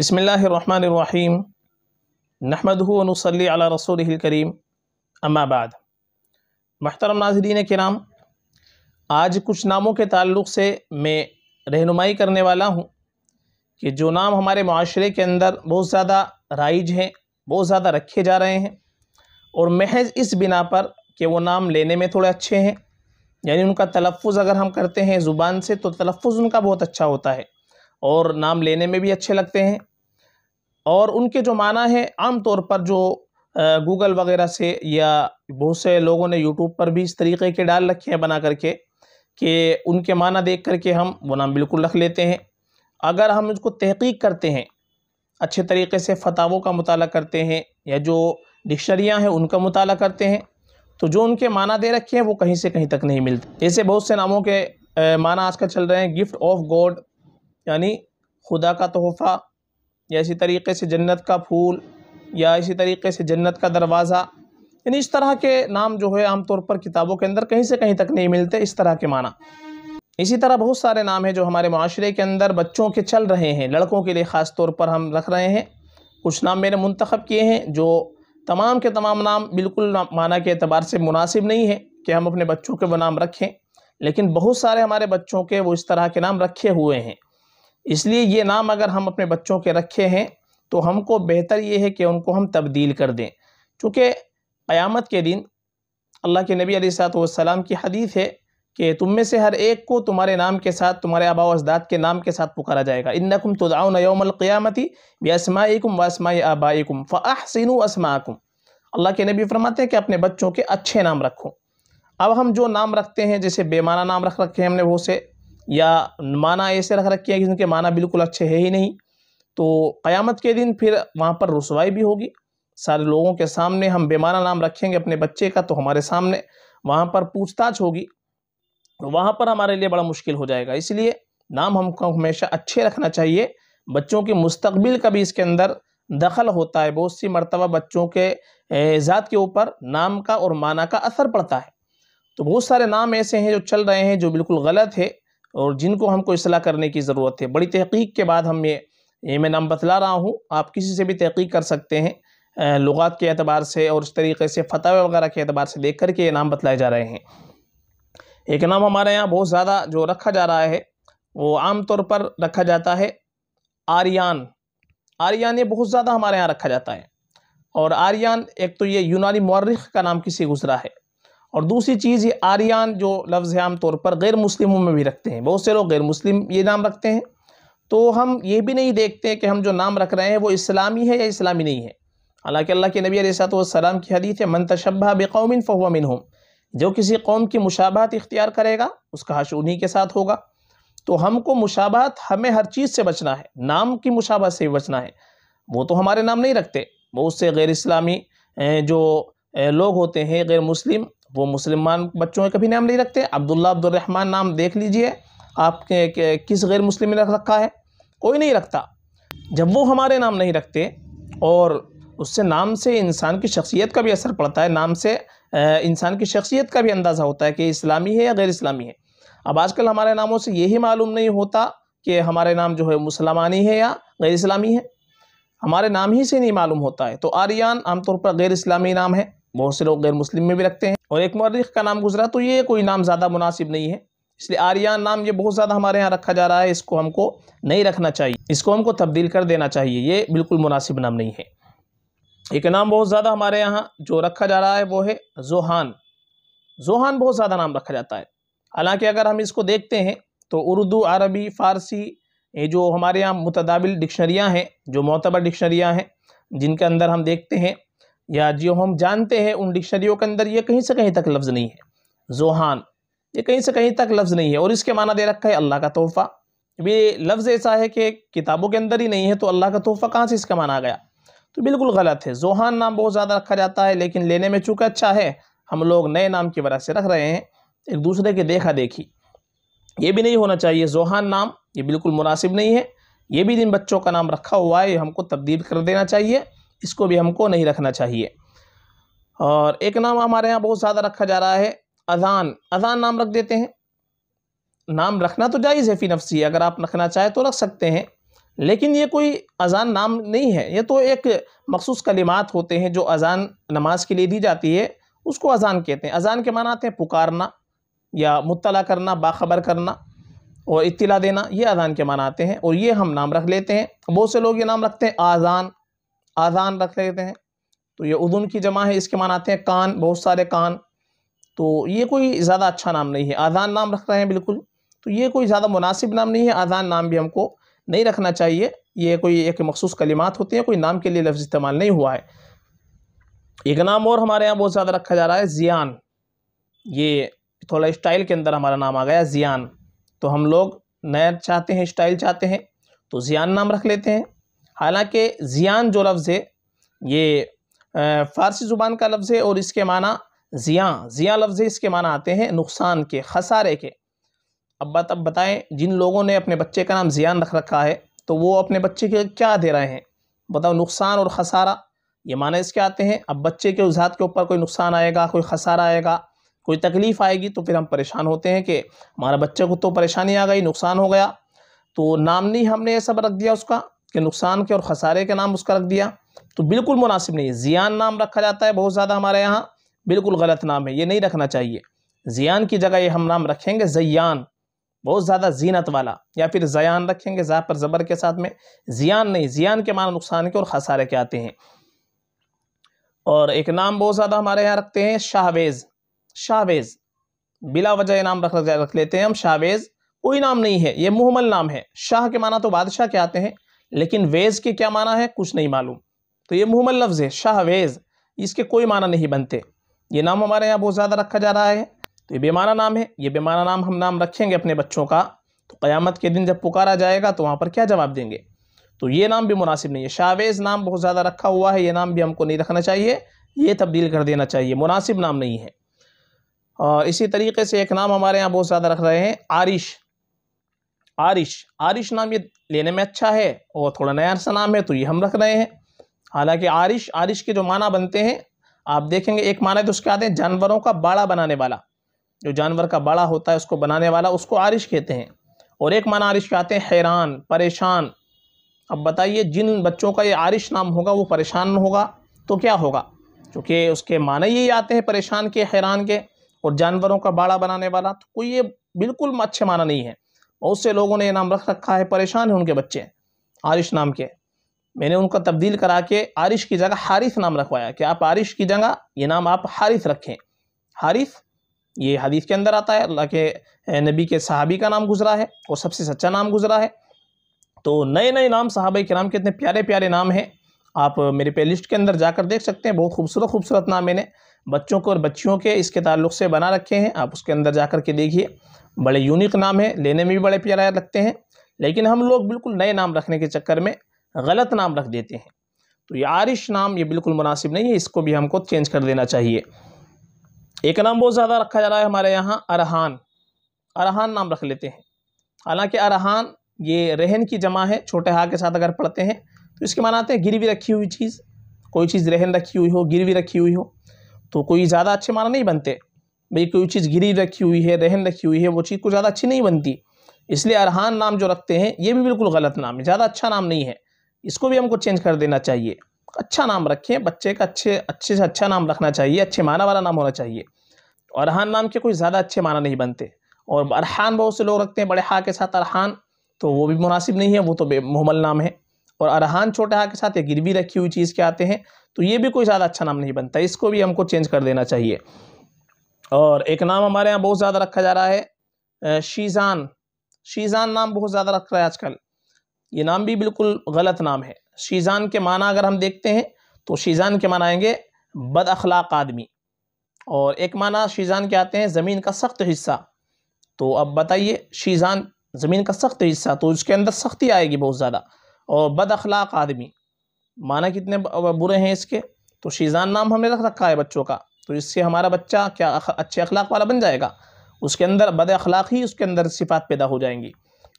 बसमीम नहमदनसली रसूल करीम अम्माबाद महतरम नाजरीन नाम आज कुछ नामों के ताल्लुक़ से मैं रहनुमाई करने वाला हूँ कि जो नाम हमारे माशरे के अंदर बहुत ज़्यादा राइज हैं बहुत ज़्यादा रखे जा रहे हैं और महज इस बिना पर कि वो नाम लेने में थोड़े अच्छे हैं यानी उनका तलफ़ अगर हम करते हैं ज़ुबान से तो तलफ़ उनका बहुत अच्छा होता है और नाम लेने में भी अच्छे लगते हैं और उनके जो माना है आम तौर पर जो गूगल वगैरह से या बहुत से लोगों ने यूट्यूब पर भी इस तरीके के डाल रखे हैं बना करके कि उनके माना देख करके हम वो नाम बिल्कुल रख लेते हैं अगर हम उसको तहकीक करते हैं अच्छे तरीके से फतावों का मताल करते हैं या जो डिक्शनरियाँ हैं उनका मुताल करते हैं तो जो उनके माना दे रखे हैं वो कहीं से कहीं तक नहीं मिलते जैसे बहुत से नामों के माना आजकल चल रहे हैं गिफ्ट ऑफ गॉड यानी खुदा का तोहफ़ा या इसी तरीके से जन्नत का फूल या इसी तरीके से जन्नत का दरवाज़ा यानी इस तरह के नाम जो है आमतौर पर किताबों के अंदर कहीं से कहीं तक नहीं मिलते इस तरह के माना इसी तरह बहुत सारे नाम हैं जो हमारे माशरे के अंदर बच्चों के चल रहे हैं लड़कों के लिए ख़ास तौर पर हम रख रहे हैं कुछ नाम मैंने मंतखब किए हैं जो तमाम के तमाम नाम बिल्कुल माना के अतबार से मुनासिब नहीं है कि हम अपने बच्चों के वो नाम रखें लेकिन बहुत सारे हमारे बच्चों के वो इस तरह के नाम रखे हुए हैं इसलिए ये नाम अगर हम अपने बच्चों के रखे हैं तो हमको बेहतर ये है कि उनको हम तब्दील कर दें चूँकि क़यामत के दिन अल्लाह के नबी सलाम की हदीस है कि तुम में से हर एक को तुम्हारे नाम के साथ तुम्हारे आबा अजदाद के नाम के साथ पुकारा जाएगा इन्नकुम तुदाउन यौमलक़ियामती बेअस्माकुम वसमाय आबाकुम फ़ाहसिन असमाकुम अल्लाह के नबी फरमाते हैं कि अपने बच्चों के अच्छे नाम रखो अब हम जो नाम रखते हैं जैसे बेमाना नाम रख रखे हैं हमने वो से या माना ऐसे रख रखे हैं कि जिनके माना बिल्कुल अच्छे है ही नहीं तो क़यामत के दिन फिर वहाँ पर रसवाई भी होगी सारे लोगों के सामने हम बेमाना नाम रखेंगे अपने बच्चे का तो हमारे सामने वहाँ पर पूछताछ होगी तो वहाँ पर हमारे लिए बड़ा मुश्किल हो जाएगा इसलिए नाम हमको हमेशा अच्छे रखना चाहिए बच्चों के मुस्तबिल का भी इसके अंदर दखल होता है बहुत सी मरतबा बच्चों के ज़ात के ऊपर नाम का और माना का असर पड़ता है तो बहुत सारे नाम ऐसे हैं जो चल रहे हैं जो बिल्कुल गलत है और जिनको हमको असलाह करने की ज़रूरत है बड़ी तहकीक के बाद हम ये ये मैं नाम बतला रहा हूँ आप किसी से भी तहकीक कर सकते हैं लगात के अतबार से और इस तरीके से फतह वगैरह के अतबार से देख करके ये नाम बतलाए जा रहे हैं एक नाम हमारे यहाँ बहुत ज़्यादा जो रखा जा रहा है वो आम तौर पर रखा जाता है आर्यन आर्यन ये बहुत ज़्यादा हमारे यहाँ रखा जाता है और आर्यन एक तो ये यूनानी मौरख का नाम किसी गुजरा है और दूसरी चीज़ ये आर्यन जो लफ्ज़ है आम तौर पर गैर मुस्लिमों में भी रखते हैं बहुत से लोग गैर मुस्लिम ये नाम रखते हैं तो हम ये भी नहीं देखते कि हम जो नाम रख रहे हैं वो इस्लामी है या इस्लामी नहीं है हालाँकि अल्लाह के नबी सलाम की हदीत है मन तशबा बेकौमिन फ़ोमिन मिन जो किसी कौम की मुशाबात इख्तियार करेगा उसका हश उन्हीं के साथ होगा तो हमको मुशाबहत हमें हर चीज़ से बचना है नाम की मुशाबात से भी बचना है वो तो हमारे नाम नहीं रखते बहुत से गैर इस्लामी जो लोग होते हैं गैर मुस्लिम वो मुसलमान बच्चों के कभी नाम नहीं रखते अब्दुल्ला अब्दुलरहमान नाम देख लीजिए आपके किस गैर मुस्लिम ने रख रखा है कोई नहीं रखता जब वो हमारे नाम नहीं रखते और उससे नाम से इंसान की शख्सियत का भी असर पड़ता है नाम से इंसान की शख्सियत का भी अंदाज़ा होता है कि इस्लामी है या गैर इस्लामी है अब आजकल हमारे नामों से यही मालूम नहीं होता कि हमारे नाम जो है मुसलमानी है या गैर इस्लामी है हमारे नाम ही से नहीं मालूम होता है तो आर्यन आमतौर पर गैर इस्लामी नाम है बहुत से लोग गैर मुस्लिम में भी रखते हैं और एक मौरख का नाम गुजरा तो ये कोई नाम ज़्यादा मुनासिब नहीं है इसलिए आर्यन नाम ये बहुत ज़्यादा हमारे यहाँ रखा जा रहा है इसको हमको नहीं रखना चाहिए इसको हमको तब्दील कर देना चाहिए ये बिल्कुल मुनासिब नाम नहीं है एक नाम बहुत ज़्यादा हमारे यहाँ जो रखा जा रहा है वो है जोहान जोहान बहुत ज़्यादा नाम रखा जाता है हालांकि अगर हम इसको देखते हैं तो उर्दू अरबी फ़ारसी ये जो हमारे यहाँ मुतदाबिल डिक्शनरियाँ हैं जो मोतबर डिक्शनरियाँ हैं जिनके अंदर हम देखते हैं या जो हम जानते हैं उन डिक्शनरियों के अंदर ये कहीं से कहीं तक लफ्ज़ नहीं है जोहान ये कहीं से कहीं तक लफ्ज़ नहीं है और इसके माना दे रखा है अल्लाह का तोहफ़ा ये लफ्ज़ ऐसा है कि किताबों के अंदर ही नहीं है तो अल्लाह का तोहफ़ा कहाँ से इसका माना गया तो बिल्कुल गलत है जोहान नाम बहुत ज़्यादा रखा जाता है लेकिन लेने में चूँकि अच्छा है हम लोग नए नाम की वजह से रख रहे हैं एक दूसरे के देखा देखी ये भी नहीं होना चाहिए जोहान नाम ये बिल्कुल मुनासिब नहीं है ये भी जिन बच्चों का नाम रखा हुआ है हमको तब्दील कर देना चाहिए इसको भी हमको नहीं रखना चाहिए और एक नाम हमारे यहाँ बहुत ज़्यादा रखा जा रहा है अजान अजान नाम रख देते हैं नाम रखना तो जायज़ है फ़ी नफसी अगर आप रखना चाहें तो रख सकते हैं लेकिन ये कोई अजान नाम नहीं है ये तो एक मखसूस कलिमात होते हैं जो अजान नमाज के लिए दी जाती है उसको अजान कहते हैं अजान के माना आते हैं पुकारना या मुतला करना बाखबर करना और इतला देना ये अजान के माना आते हैं और ये हम नाम रख लेते हैं बहुत से लोग ये नाम रखते हैं आज़ान आज़ान रख लेते हैं तो ये उदुन की जमा है इसके मान आते हैं कान बहुत सारे कान तो ये कोई ज़्यादा अच्छा नाम नहीं है आज़ान नाम रख रहे हैं बिल्कुल तो ये कोई ज़्यादा मुनासिब नाम नहीं है आज़ान नाम भी हमको नहीं रखना चाहिए ये कोई एक मखसूस कलिमात होती हैं कोई नाम के लिए लफ्ज़ इस्तेमाल नहीं हुआ है एक नाम और हमारे यहाँ बहुत ज़्यादा रखा जा रहा है जियान ये थोड़ा इस्टाइल के अंदर हमारा नाम आ गया जियान तो हम लोग नया चाहते हैं स्टाइल चाहते हैं तो जियान नाम रख लेते हैं हालांकि ज़ियान जो लफ्ज़ है ये फ़ारसी ज़ुबान का लफ्ज़ है और इसके माना ज़ियाँ ज़ियाँ लफ्ज़ इसके माना आते हैं नुकसान के खसारे के अब बात अब बताएं जिन लोगों ने अपने बच्चे का नाम ज़ियान रख रखा है तो वो अपने बच्चे के क्या दे रहे हैं बताओ नुकसान और खसारा ये माना इसके आते हैं अब बच्चे के उजात के ऊपर कोई नुकसान आएगा कोई खसारा आएगा कोई तकलीफ़ आएगी तो फिर हम परेशान होते हैं कि हमारा बच्चे को तो परेशानी आ गई नुकसान हो गया तो नाम नहीं हमने ये सब रख दिया उसका के नुकसान के और ख़सारे के नाम उसका रख दिया तो बिल्कुल मुनासिब नहीं है ज़ियान नाम रखा जाता है बहुत ज़्यादा हमारे यहाँ बिल्कुल गलत नाम है ये नहीं रखना चाहिए ज़ियान की जगह ये हम नाम रखेंगे जयान बहुत ज़्यादा जीनत वाला या फिर जयान रखेंगे ज़ा पर ज़बर के साथ में जियान नहीं जियान के माना नुकसान के और खसारे के आते हैं और एक नाम बहुत ज़्यादा हमारे यहाँ रखते हैं शाहवेज़ शाहवेज़ बिला वजह नाम रख रख लेते हैं हम शाहवेज़ कोई नाम नहीं है ये मुहमल नाम है शाह के माना तो बादशाह के आते हैं लेकिन वेज के क्या माना है कुछ नहीं मालूम तो ये मुहमल लफ्ज़ है शाहवेज इसके कोई माना नहीं बनते ये नाम हमारे यहाँ बहुत ज़्यादा रखा जा रहा है तो ये बेमाना नाम है ये बेमाना नाम हम नाम रखेंगे अपने बच्चों का तो क़यामत के दिन जब पुकारा जाएगा तो वहाँ पर क्या जवाब देंगे तो ये नाम भी मुनासिब नहीं है शावेज़ नाम बहुत ज़्यादा रखा हुआ है ये नाम भी हमको नहीं रखना चाहिए ये तब्दील कर देना चाहिए मुनासिब नाम नहीं है और इसी तरीके से एक नाम हमारे यहाँ बहुत ज़्यादा रख रहे हैं आरिश आरिश आरिश नाम ये लेने में अच्छा है और थोड़ा नया सा नाम है तो ये हम रख रहे हैं हालांकि आरिश आरिश के जो माना बनते हैं आप देखेंगे एक माना तो उसके आते हैं जानवरों का बाड़ा बनाने वाला जो जानवर का बाड़ा होता है उसको बनाने वाला उसको आरिश कहते हैं और एक माना आरिश के आते हैं हैरान परेशान अब बताइए जिन बच्चों का ये आरिश नाम होगा वो परेशान होगा तो क्या होगा क्योंकि उसके माने यही आते हैं परेशान के हैरान के और जानवरों का बाड़ा बनाने वाला तो कोई ये बिल्कुल अच्छे माना नहीं है बहुत से लोगों ने ये नाम रख रखा है परेशान हैं उनके बच्चे आरिश नाम के मैंने उनका तब्दील करा के आरिश की जगह हारिस नाम रखवाया कि आप आरिश की जगह ये नाम आप हारिस रखें हारिस ये हदीस के अंदर आता है अल्लाह के नबी के सहाबी का नाम गुजरा है और सबसे सच्चा नाम गुजरा है तो नए नए नाम सहाबे के नाम कितने प्यारे प्यारे नाम हैं आप मेरे प्ले लिस्ट के अंदर जाकर देख सकते हैं बहुत खूबसूरत खूबसूरत नाम मैंने बच्चों को और बच्चियों के इसके ताल्लुक से बना रखे हैं आप उसके अंदर जा कर के देखिए बड़े यूनिक नाम है लेने में भी बड़े प्यारा लगते हैं लेकिन हम लोग बिल्कुल नए नाम रखने के चक्कर में गलत नाम रख देते हैं तो ये आरिश नाम ये बिल्कुल मुनासिब नहीं है इसको भी हमको चेंज कर देना चाहिए एक नाम बहुत ज़्यादा रखा जा रहा है हमारे यहाँ अरहान अरहान नाम रख लेते हैं हालांकि अरहान ये रहन की जमा है छोटे हा के साथ अगर पढ़ते हैं तो इसके मानाते हैं गिरवी रखी हुई चीज़ कोई चीज़ रहन रखी हुई हो गिरवी रखी हुई हो तो कोई ज़्यादा अच्छे माना नहीं बनते भाई कोई चीज़ गिरी रखी हुई है रहन रखी हुई है वो चीज़ को ज़्यादा अच्छी नहीं बनती इसलिए अरहान नाम जो रखते हैं ये भी बिल्कुल गलत नाम है ज़्यादा अच्छा नाम नहीं है इसको भी हमको चेंज कर देना चाहिए अच्छा नाम रखें बच्चे का अच्छे अच्छे से अच्छा नाम रखना चाहिए अच्छे माना वाला नाम होना चाहिए अरहान नाम के कोई ज़्यादा अच्छे माना नहीं बनते और अरहान बहुत से लोग रखते हैं बड़े हा के साथ अरहान तो वो भी मुनासिब नहीं है वो तो बेमहमल नाम है और अरहान छोटे हाँ के साथ ये गिरवी रखी हुई चीज़ के आते हैं तो ये भी कोई ज़्यादा अच्छा नाम नहीं बनता इसको भी हमको चेंज कर देना चाहिए और एक नाम हमारे यहाँ बहुत ज़्यादा रखा जा रहा है शीज़ान शीज़ान नाम बहुत ज़्यादा रख रहा है आजकल ये नाम भी बिल्कुल गलत नाम है शीज़ान के माना अगर हम देखते हैं तो शीज़ान के माना आएंगे बद अखलाक आदमी और एक माना शीज़ान के आते हैं ज़मीन का सख्त हिस्सा तो अब बताइए शीज़ान ज़मीन का सख्त हिस्सा तो उसके अंदर सख्ती आएगी बहुत ज़्यादा और बद अखलाक आदमी माना कितने बुरे हैं इसके तो शीज़ान नाम हमने रख रखा है बच्चों का तो इससे हमारा बच्चा क्या अच्छे अखलाक वाला बन जाएगा उसके अंदर बद अखलाक ही उसके अंदर सिफात पैदा हो जाएंगी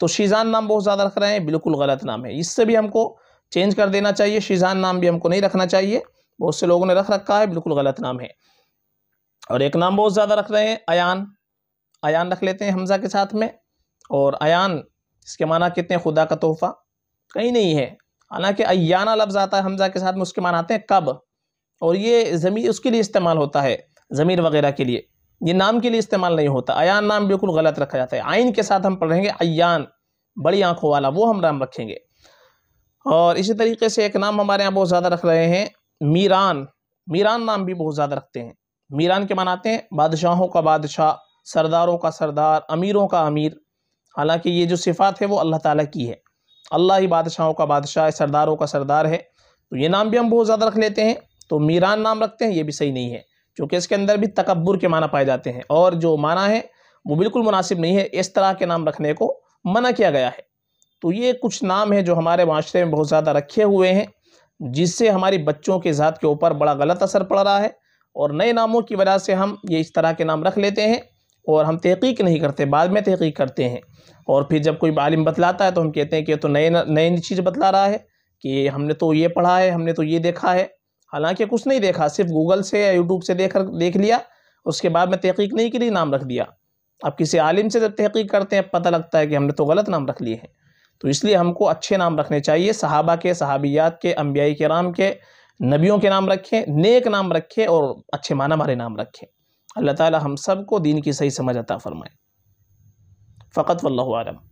तो शीज़ान नाम बहुत ज़्यादा रख रहे हैं बिल्कुल गलत नाम है इससे भी हमको चेंज कर देना चाहिए शीज़ान नाम भी हमको नहीं रखना चाहिए बहुत से लोगों ने रख रखा है बिल्कुल गलत नाम है और एक नाम बहुत ज़्यादा रख रहे हैं अयान अयान रख लेते हैं हमज़ा के साथ में और अयान इसके माना कितने खुदा का तोहफ़ा कहीं नहीं है हालांकि अयाना लफ्ज़ आता है हमजा के साथ में उसके मान आते हैं कब और ये ज़मीर उसके लिए इस्तेमाल होता है ज़मीर वगैरह के लिए ये नाम के लिए इस्तेमाल नहीं होता अयान नाम बिल्कुल गलत रखा जाता है आइन के साथ हम पढ़ेंगे अयान बड़ी आंखों वाला वो हम नाम रखेंगे और इसी तरीके से एक नाम हमारे यहाँ बहुत ज़्यादा रख रहे हैं मीरान मीरान नाम भी बहुत ज़्यादा रखते हैं मीरान के मनाते हैं बादशाहों का बादशाह सरदारों का सरदार अमीरों का अमीर हालांकि ये जो सिफ़ात है वो अल्लाह ताला की है अल्लाह ही बादशाहों का बादशाह सरदारों का सरदार है तो ये नाम भी हम बहुत ज़्यादा रख लेते हैं तो मीरान नाम रखते हैं ये भी सही नहीं है क्योंकि इसके अंदर भी तकबर के माना पाए जाते हैं और जो माना है वो बिल्कुल मुनासिब नहीं है इस तरह के नाम रखने को मना किया गया है तो ये कुछ नाम है जो हमारे माशरे में बहुत ज़्यादा रखे हुए हैं जिससे हमारी बच्चों के ज़ात के ऊपर बड़ा गलत असर पड़ रहा है और नए नामों की वजह से हम ये इस तरह के नाम रख लेते हैं और हम तहकीक नहीं करते बाद में तहकीक करते हैं और फिर जब कोई आलिम बतलाता है तो हम कहते हैं कि तो नए नई चीज़ बतला रहा है कि हमने तो ये पढ़ा है हमने तो ये देखा है हालांकि कुछ नहीं देखा सिर्फ गूगल से या यूट्यूब से देख देख लिया उसके बाद में तहकीक नहीं के लिए नाम रख दिया अब किसी आलिम से जब तहकीक करते हैं पता लगता है कि हमने तो गलत नाम रख लिए हैं तो इसलिए हमको अच्छे नाम रखने चाहिए सहाबा के सहाबियात के अम्बियाई के नाम के नबियों के नाम रखें नेक नाम रखें और अच्छे माना मारे नाम रखें अल्लाह ताली हम सब को दीन की सही समझ अता फ़रमाए फ़कत वल्लम